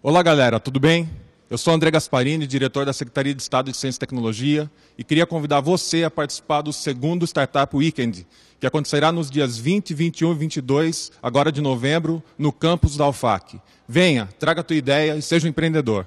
Olá, galera, tudo bem? Eu sou André Gasparini, diretor da Secretaria de Estado de Ciência e Tecnologia, e queria convidar você a participar do segundo Startup Weekend, que acontecerá nos dias 20, 21 e 22, agora de novembro, no campus da UFAC. Venha, traga a tua ideia e seja um empreendedor.